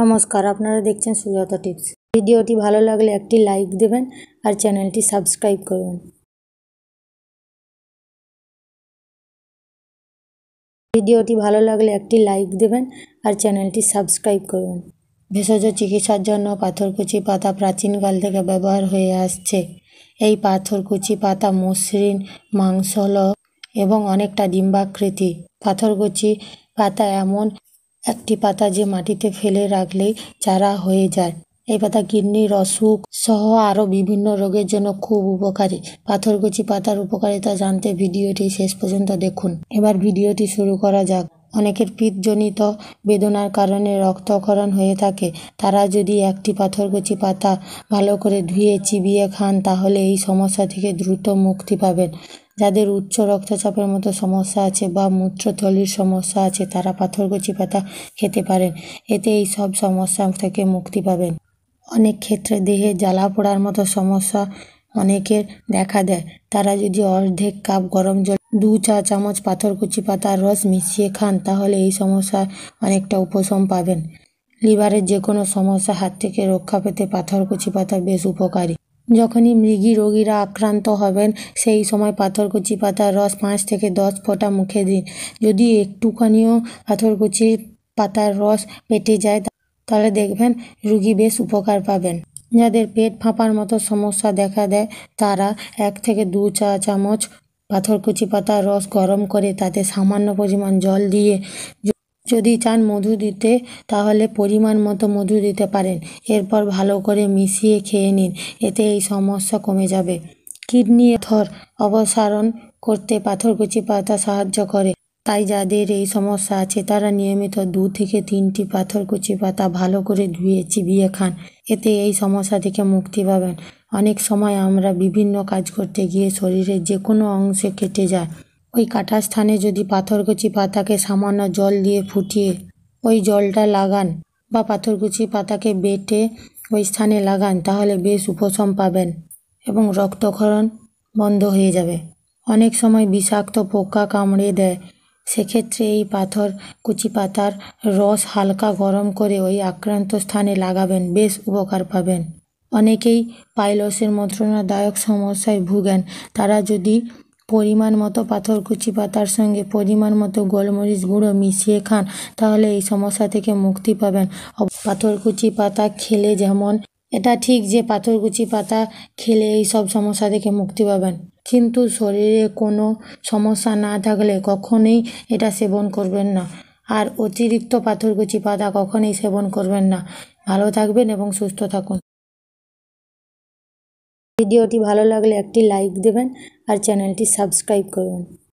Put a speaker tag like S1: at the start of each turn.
S1: নমস্কার আপনারা দেখছেন সুজাতা টিপস ভিডিওটি ভালো লাগলে একটি লাইক দেবেন আর চ্যানেলটি সাবস্ক্রাইব করবেন
S2: ভিডিওটি ভালো লাগলে একটি লাইক দেবেন আর চ্যানেলটি সাবস্ক্রাইব করবেন ভেষজ চিকিৎসার জন্য পাথরকুচি পাতা প্রাচীনকাল থেকে ব্যবহার হয়ে আসছে এই পাথরকুচি পাতা মসৃণ মাংসল এবং অনেকটা ডিম্বাকৃতি পাথরকুচি পাতা এমন একটি পাতা যে মাটিতে ফেলে রাখলে চারা হয়ে যায় এই পাতা কিডনির অসুখ সহ আরও বিভিন্ন রোগের জন্য খুব উপকারী পাথরকুচি পাতার উপকারিতা জানতে ভিডিওটি শেষ পর্যন্ত দেখুন এবার ভিডিওটি শুরু করা যাক অনেকের পিতজনিত বেদনার কারণে রক্তকরণ হয়ে থাকে তারা যদি একটি পাথরকুচি পাতা ভালো করে ধুয়ে চিবিয়ে খান তাহলে এই সমস্যা থেকে দ্রুত মুক্তি পাবেন যাদের উচ্চ রক্তচাপের মতো সমস্যা আছে বা মূত্রথলির সমস্যা আছে তারা পাথরকুচি পাতা খেতে পারেন এতে এই সব সমস্যা থেকে মুক্তি পাবেন অনেক ক্ষেত্রে দেহে জ্বালা পোড়ার মতো সমস্যা অনেকের দেখা দেয় তারা যদি অর্ধেক কাপ গরম জল দু চা চামচ পাথরকুচি পাতার রস মিশিয়ে খান তাহলে এই সমস্যার অনেকটা উপশম পাবেন লিভারের যে কোনো সমস্যা হাত থেকে রক্ষা পেতে পাথরকুচি পাতা বেশ উপকারী যখনই মৃগী রোগীরা আক্রান্ত হবেন সেই সময় পাথরকুচি পাতার রস পাঁচ থেকে দশ ফোঁটা মুখে দিন যদি একটুখানিও পাথরকুচি পাতার রস পেটে যায় তাহলে দেখবেন রুগী বেশ উপকার পাবেন যাদের পেট ফাঁপার মতো সমস্যা দেখা দেয় তারা এক থেকে দু চা চামচ পাথরকুচি পাতার রস গরম করে তাতে সামান্য পরিমাণ জল দিয়ে যদি চান মধু দিতে তাহলে পরিমাণ মতো মধু দিতে পারেন এরপর ভালো করে মিশিয়ে খেয়ে নিন এতে এই সমস্যা কমে যাবে কিডনি থর অপসারণ করতে পাথরকুচি পাতা সাহায্য করে তাই যাদের এই সমস্যা আছে তারা নিয়মিত দু থেকে তিনটি পাথরকুচি পাতা ভালো করে ধুয়ে চিবিয়ে খান এতে এই সমস্যা থেকে মুক্তি পাবেন অনেক সময় আমরা বিভিন্ন কাজ করতে গিয়ে শরীরের যে কোনো অংশে কেটে যায় ওই কাটা স্থানে যদি পাথরকুচি পাতাকে সামান্য জল দিয়ে ফুটিয়ে ওই জলটা লাগান বা পাথরকুচি পাতাকে বেটে ওই স্থানে লাগান তাহলে বেশ উপশম পাবেন এবং রক্তক্ষরণ বন্ধ হয়ে যাবে অনেক সময় বিষাক্ত পোকা কামড়ে দেয় সেক্ষেত্রে এই পাথর কুচি পাতার রস হালকা গরম করে ওই আক্রান্ত স্থানে লাগাবেন বেশ উপকার পাবেন অনেকেই পাইলসের মন্ত্রণাদায়ক সমস্যায় ভুগেন তারা যদি পরিমাণ মতো পাথর কুচি পাতার সঙ্গে পরিমাণ মতো গোলমরিচ গুঁড়ো মিশিয়ে খান তাহলে এই সমস্যা থেকে মুক্তি পাবেন পাথরকুচি পাতা খেলে যেমন এটা ঠিক যে পাথরকুচি পাতা খেলে এই সব সমস্যা থেকে মুক্তি পাবেন কিন্তু শরীরে কোনো সমস্যা না থাকলে কখনোই এটা সেবন করবেন না আর অতিরিক্ত পাথরকুচি পাতা কখনোই সেবন করবেন না ভালো থাকবেন এবং সুস্থ থাকুন ভিডিওটি
S1: ভালো লাগলে একটি লাইক দেবেন আর চ্যানেলটি সাবস্ক্রাইব করবেন